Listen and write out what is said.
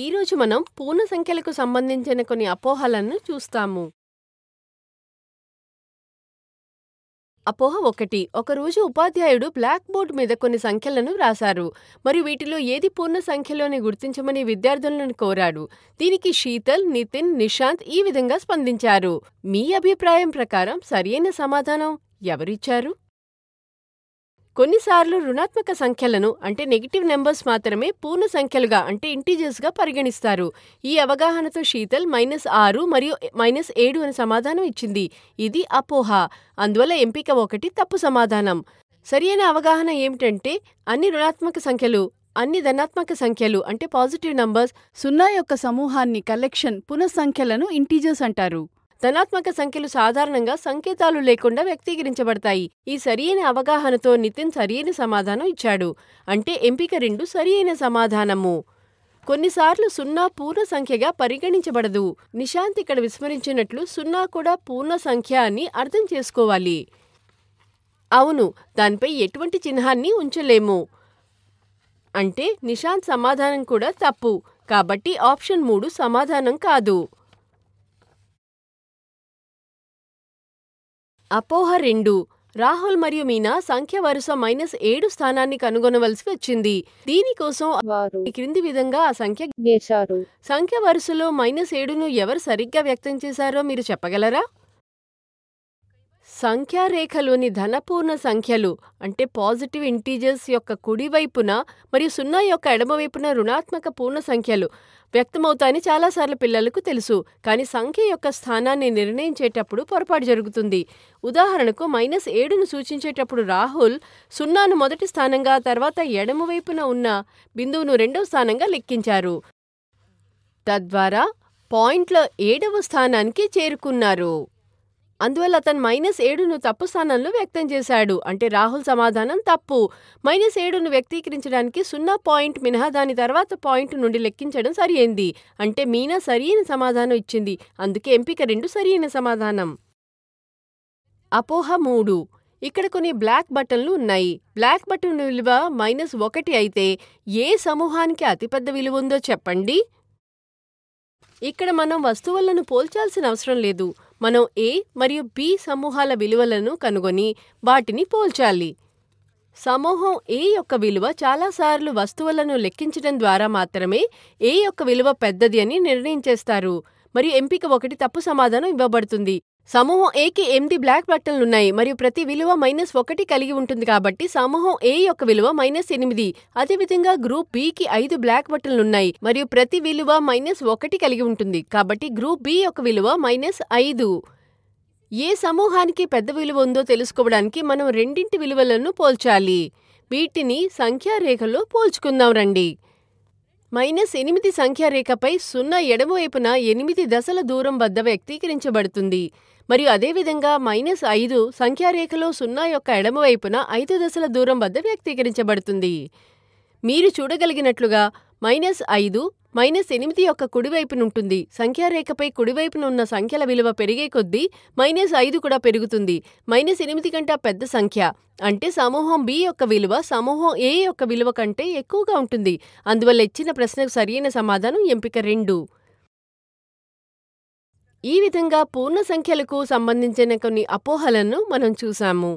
ఈరోజు మనం పూర్ణ సంఖ్యలకు సంబంధించిన కొన్ని అపోహలను చూస్తాము అపోహ ఒకటి ఒకరోజు ఉపాధ్యాయుడు బ్లాక్ బోర్డ్ మీద కొన్ని సంఖ్యలను రాశారు మరి వీటిలో ఏది పూర్ణ సంఖ్యలోని గుర్తించమని విద్యార్థులను కోరాడు దీనికి శీతల్ నితిన్ నిశాంత్ ఈ విధంగా స్పందించారు మీ అభిప్రాయం ప్రకారం సరియైన సమాధానం ఎవరిచ్చారు కొన్నిసార్లు రుణాత్మక సంఖ్యలను అంటే నెగిటివ్ నెంబర్స్ మాత్రమే పూర్ణ సంఖ్యలుగా అంటే ఇంటీజర్స్గా పరిగణిస్తారు ఈ అవగాహనతో శీతల్ మైనస్ ఆరు మరియు మైనస్ ఏడు అని సమాధానం ఇచ్చింది ఇది అపోహ అందువల్ల ఎంపిక ఒకటి తప్పు సమాధానం సరియైన అవగాహన ఏమిటంటే అన్ని రుణాత్మక సంఖ్యలు అన్ని ధనాత్మక సంఖ్యలు అంటే పాజిటివ్ నంబర్స్ సున్నా యొక్క సమూహాన్ని కలెక్షన్ పునఃసంఖ్యలను ఇంటీజర్స్ అంటారు ధనాత్మక సంఖ్యలు సాధారణంగా సంకేతాలు లేకుండా వ్యక్తీకరించబడతాయి ఈ సరియైన అవగాహనతో నితిన్ సరియైన సమాధానం ఇచ్చాడు అంటే ఎంపిక రెండు సరియైన సమాధానము కొన్నిసార్లు సున్నా పూర్ణ సంఖ్యగా పరిగణించబడదు నిశాంత్ ఇక్కడ విస్మరించినట్లు సున్నా కూడా పూర్ణ సంఖ్య అని అర్థం చేసుకోవాలి అవును దానిపై ఎటువంటి చిహ్నాన్ని ఉంచలేము అంటే నిశాంత్ సమాధానం కూడా తప్పు కాబట్టి ఆప్షన్ మూడు సమాధానం కాదు అపోహ రెండు రాహుల్ మరియు మీనా సంఖ్య వరుస మైనస్ ఏడు స్థానాన్ని కనుగొనవలసి వచ్చింది దీనికోసం వారు క్రింది విధంగా ఆ సంఖ్య సంఖ్య వరుసలో మైనస్ ఏడును ఎవరు సరిగ్గా వ్యక్తం చేశారో మీరు చెప్పగలరా సంఖ్యారేఖలోని ధనపూర్ణ సంఖ్యలు అంటే పాజిటివ్ ఇంటీజర్స్ యొక్క కుడివైపున మరియు సున్నా యొక్క ఎడమవైపున రుణాత్మక పూర్ణ సంఖ్యలు వ్యక్తమవుతాయని చాలాసార్లు పిల్లలకు తెలుసు కానీ సంఖ్య యొక్క స్థానాన్ని నిర్ణయించేటప్పుడు పొరపాటు జరుగుతుంది ఉదాహరణకు మైనస్ ఏడును సూచించేటప్పుడు రాహుల్ సున్నాను మొదటి స్థానంగా తర్వాత ఎడమవైపున ఉన్న బిందువును రెండవ స్థానంగా లెక్కించారు తద్వారా పాయింట్ల ఏడవ స్థానానికి చేరుకున్నారు అందువల్ల అతను మైనస్ ఏడును తప్పు స్థానంలో వ్యక్తం చేశాడు అంటే రాహుల్ సమాధానం తప్పు మైనస్ ఏడును వ్యక్తీకరించడానికి సున్నా పాయింట్ మినహా దాని తర్వాత పాయింట్ నుండి లెక్కించడం సరియైంది అంటే మీనా సరియైన సమాధానం ఇచ్చింది అందుకే ఎంపిక రెండు సరియైన సమాధానం అపోహ మూడు ఇక్కడ కొన్ని బ్లాక్ బటన్లు ఉన్నాయి బ్లాక్ బటన్ విలువ మైనస్ ఒకటి అయితే ఏ సమూహానికి అతిపెద్ద విలువ ఉందో చెప్పండి ఇక్కడ మనం వస్తువులను పోల్చాల్సిన అవసరం లేదు మనం ఏ మరియు బి సమూహాల విలువలను కనుగొని వాటిని పోల్చాలి సమూహం ఏ యొక్క విలువ చాలాసార్లు వస్తువులను లెక్కించడం ద్వారా మాత్రమే ఏ యొక్క విలువ పెద్దది అని నిర్ణయించేస్తారు మరియు ఎంపిక ఒకటి తప్పు సమాధానం ఇవ్వబడుతుంది సమూహం ఏకి ఎనిమిది బ్లాక్ బట్టన్లున్నాయి మరియు ప్రతి విలువ మైనస్ ఒకటి కలిగి ఉంటుంది కాబట్టి సమూహం ఏ యొక్క విలువ మైనస్ ఎనిమిది అదేవిధంగా గ్రూప్ బికి ఐదు బ్లాక్ బట్టన్లున్నాయి మరియు ప్రతి విలువ మైనస్ ఒకటి కలిగి ఉంటుంది కాబట్టి గ్రూప్ బి యొక్క విలువ మైనస్ ఐదు ఏ సమూహానికి పెద్ద విలువ ఉందో తెలుసుకోవడానికి మనం రెండింటి విలువలను పోల్చాలి వీటిని సంఖ్యారేఖలో పోల్చుకుందాం రండి మైనస్ ఎనిమిది సంఖ్యారేఖపై సున్నా ఎడమవైపున ఎనిమిది దశల దూరం వద్ద వ్యక్తీకరించబడుతుంది మరియు అదేవిధంగా మైనస్ ఐదు సంఖ్యారేఖలో సున్నా యొక్క ఎడమవైపున ఐదు దశల దూరం వద్ద వ్యక్తీకరించబడుతుంది మీరు చూడగలిగినట్లుగా మైనస్ ఐదు మైనస్ ఎనిమిది యొక్క కుడివైపునుంటుంది సంఖ్యారేఖపై కుడివైపున ఉన్న సంఖ్యల విలువ పెరిగే కొద్దీ మైనస్ ఐదు కూడా పెరుగుతుంది మైనస్ ఎనిమిది కంటే పెద్ద సంఖ్య అంటే సమూహం బి యొక్క విలువ సమూహం ఏ యొక్క విలువ కంటే ఎక్కువగా ఉంటుంది అందువల్ల ఇచ్చిన ప్రశ్నకు సరియైన సమాధానం ఎంపిక రెండు ఈ విధంగా పూర్ణ సంఖ్యలకు సంబంధించిన కొన్ని అపోహలను మనం చూశాము